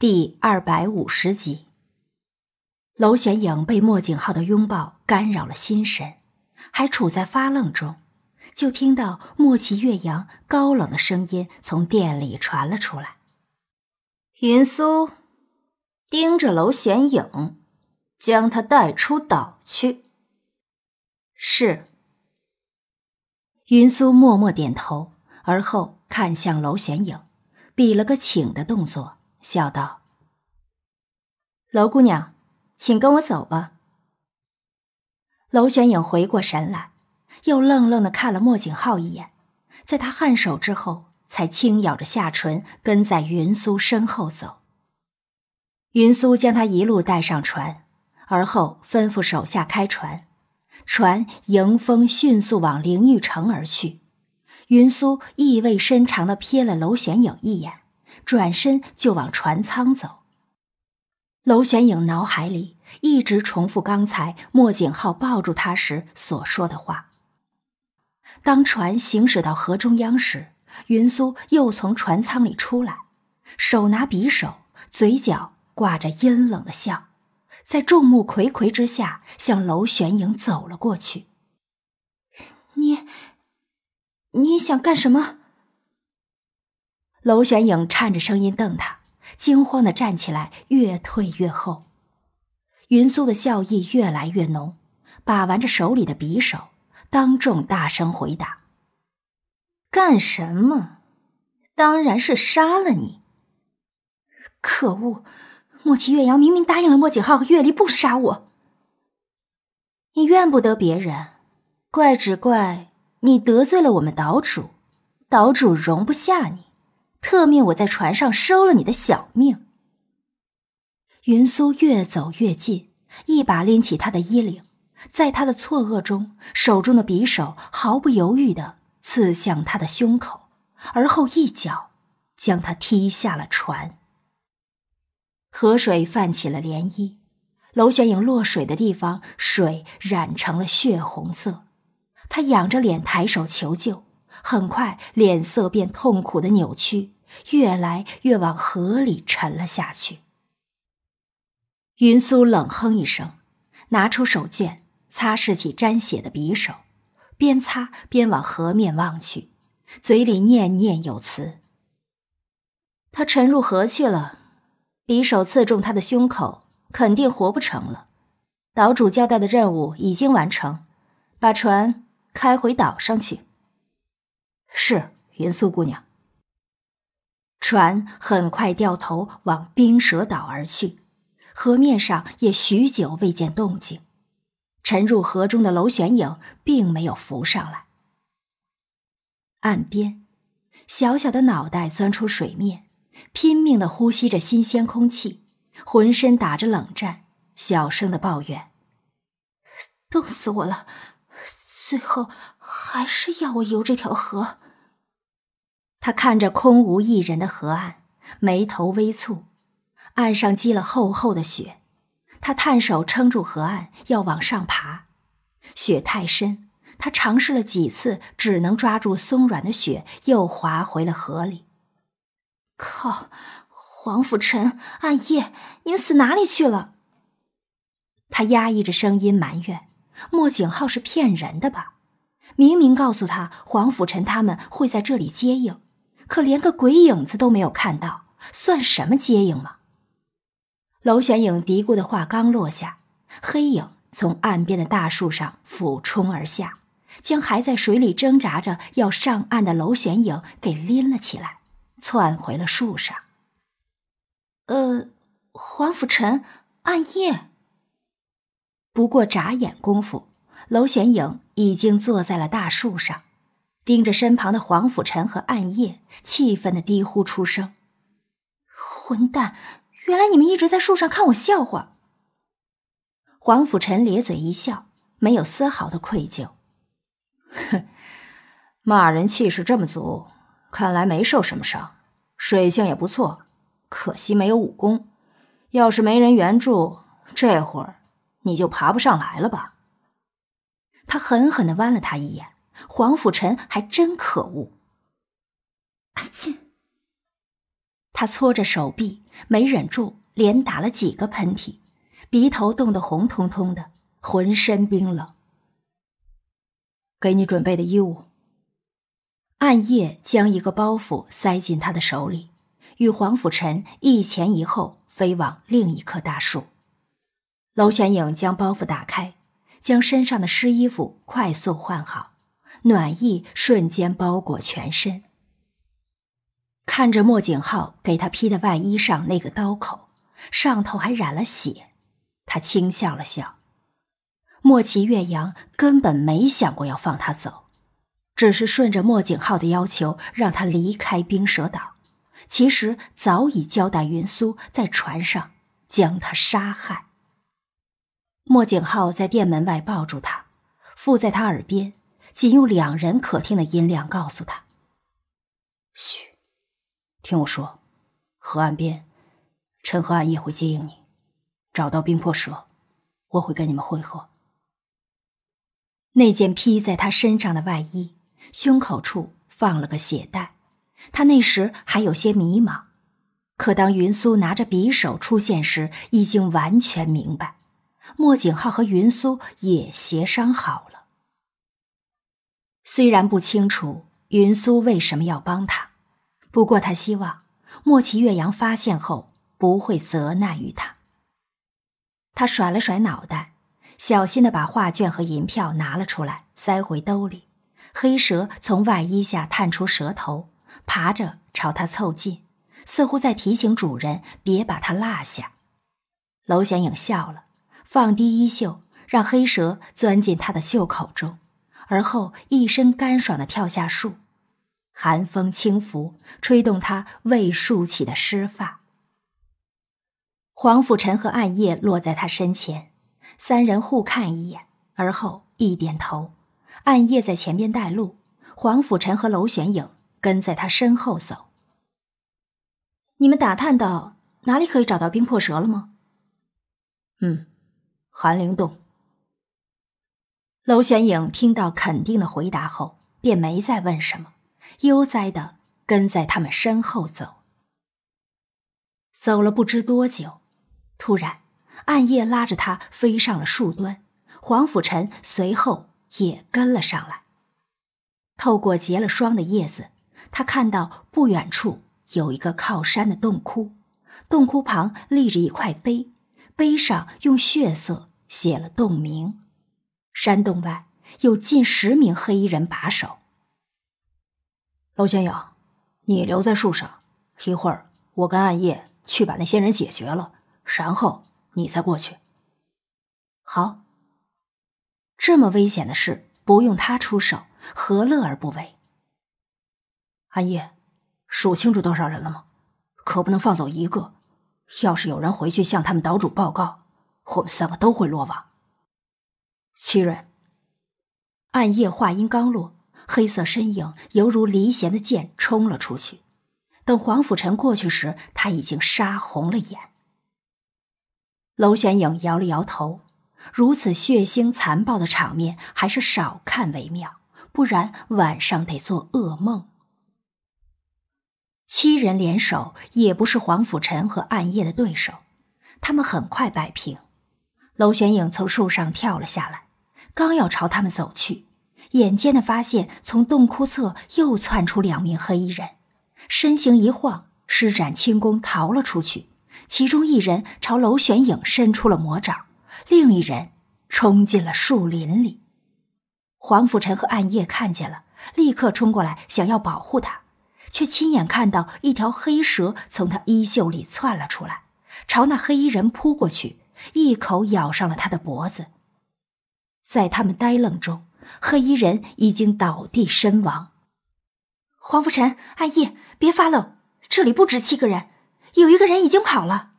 第二百五十集，楼玄影被莫景浩的拥抱干扰了心神，还处在发愣中，就听到莫奇岳阳高冷的声音从店里传了出来：“云苏，盯着楼玄影，将他带出岛去。”是。云苏默默点头，而后看向楼玄影，比了个请的动作。笑道：“娄姑娘，请跟我走吧。”娄玄影回过神来，又愣愣的看了莫景浩一眼，在他颔首之后，才轻咬着下唇，跟在云苏身后走。云苏将他一路带上船，而后吩咐手下开船，船迎风迅速往灵玉城而去。云苏意味深长的瞥了娄玄影一眼。转身就往船舱走。娄玄影脑海里一直重复刚才莫景浩抱住他时所说的话。当船行驶到河中央时，云苏又从船舱里出来，手拿匕首，嘴角挂着阴冷的笑，在众目睽睽之下向娄玄影走了过去。你，你想干什么？娄玄影颤着声音瞪他，惊慌的站起来，越退越后。云苏的笑意越来越浓，把玩着手里的匕首，当众大声回答：“干什么？当然是杀了你！可恶！莫奇岳阳明明答应了莫景浩和岳离不杀我，你怨不得别人，怪只怪你得罪了我们岛主，岛主容不下你。”特命我在船上收了你的小命。云苏越走越近，一把拎起他的衣领，在他的错愕中，手中的匕首毫不犹豫地刺向他的胸口，而后一脚将他踢下了船。河水泛起了涟漪，娄玄影落水的地方，水染成了血红色。他仰着脸，抬手求救。很快，脸色便痛苦的扭曲，越来越往河里沉了下去。云苏冷哼一声，拿出手绢擦拭起沾血的匕首，边擦边往河面望去，嘴里念念有词：“他沉入河去了，匕首刺中他的胸口，肯定活不成了。岛主交代的任务已经完成，把船开回岛上去。”是云素姑娘。船很快掉头往冰蛇岛而去，河面上也许久未见动静。沉入河中的楼玄影并没有浮上来。岸边，小小的脑袋钻出水面，拼命的呼吸着新鲜空气，浑身打着冷战，小声的抱怨：“冻死我了！最后还是要我游这条河。”他看着空无一人的河岸，眉头微蹙。岸上积了厚厚的雪，他探手撑住河岸，要往上爬。雪太深，他尝试了几次，只能抓住松软的雪，又滑回了河里。靠！黄甫臣、暗夜，你们死哪里去了？他压抑着声音埋怨：“莫景浩是骗人的吧？明明告诉他黄甫臣他们会在这里接应。”可连个鬼影子都没有看到，算什么接应吗？楼玄影嘀咕的话刚落下，黑影从岸边的大树上俯冲而下，将还在水里挣扎着要上岸的楼玄影给拎了起来，窜回了树上。呃，黄甫臣，暗夜。不过眨眼功夫，楼玄影已经坐在了大树上。盯着身旁的黄甫臣和暗夜，气愤的低呼出声：“混蛋！原来你们一直在树上看我笑话。”黄甫臣咧嘴一笑，没有丝毫的愧疚。哼，骂人气势这么足，看来没受什么伤，水性也不错，可惜没有武功。要是没人援助，这会儿你就爬不上来了吧？他狠狠的剜了他一眼。黄甫臣还真可恶！阿金，他搓着手臂，没忍住，连打了几个喷嚏，鼻头冻得红彤彤的，浑身冰冷。给你准备的衣物。暗夜将一个包袱塞进他的手里，与黄甫臣一前一后飞往另一棵大树。楼玄影将包袱打开，将身上的湿衣服快速换好。暖意瞬间包裹全身。看着莫景浩给他披的外衣上那个刀口，上头还染了血，他轻笑了笑。莫奇岳阳根本没想过要放他走，只是顺着莫景浩的要求让他离开冰蛇岛。其实早已交代云苏在船上将他杀害。莫景浩在店门外抱住他，附在他耳边。仅用两人可听的音量告诉他：“嘘，听我说。河岸边，陈河岸也会接应你。找到冰魄蛇，我会跟你们会合。”那件披在他身上的外衣，胸口处放了个血袋。他那时还有些迷茫，可当云苏拿着匕首出现时，已经完全明白，莫景浩和云苏也协商好了。虽然不清楚云苏为什么要帮他，不过他希望莫奇岳阳发现后不会责难于他。他甩了甩脑袋，小心的把画卷和银票拿了出来，塞回兜里。黑蛇从外衣下探出蛇头，爬着朝他凑近，似乎在提醒主人别把它落下。楼小影笑了，放低衣袖，让黑蛇钻进他的袖口中。而后一身干爽的跳下树，寒风轻拂，吹动他未竖起的湿发。黄甫尘和暗夜落在他身前，三人互看一眼，而后一点头。暗夜在前边带路，黄甫尘和楼玄影跟在他身后走。你们打探到哪里可以找到冰魄蛇了吗？嗯，寒灵洞。娄玄影听到肯定的回答后，便没再问什么，悠哉的跟在他们身后走。走了不知多久，突然，暗夜拉着他飞上了树端，黄甫晨随后也跟了上来。透过结了霜的叶子，他看到不远处有一个靠山的洞窟，洞窟旁立着一块碑，碑上用血色写了洞名。山洞外有近十名黑衣人把守。楼玄影，你留在树上，一会儿我跟暗夜去把那些人解决了，然后你再过去。好，这么危险的事不用他出手，何乐而不为？暗夜，数清楚多少人了吗？可不能放走一个，要是有人回去向他们岛主报告，我们三个都会落网。七人，暗夜话音刚落，黑色身影犹如离弦的箭冲了出去。等黄甫臣过去时，他已经杀红了眼。娄玄影摇了摇头，如此血腥残暴的场面还是少看为妙，不然晚上得做噩梦。七人联手也不是黄甫臣和暗夜的对手，他们很快摆平。娄玄影从树上跳了下来。刚要朝他们走去，眼尖的发现从洞窟侧又窜出两名黑衣人，身形一晃，施展轻功逃了出去。其中一人朝楼玄影伸出了魔爪，另一人冲进了树林里。黄甫尘和暗夜看见了，立刻冲过来想要保护他，却亲眼看到一条黑蛇从他衣袖里窜了出来，朝那黑衣人扑过去，一口咬上了他的脖子。在他们呆愣中，黑衣人已经倒地身亡。黄福臣，安逸，别发愣，这里不止七个人，有一个人已经跑了。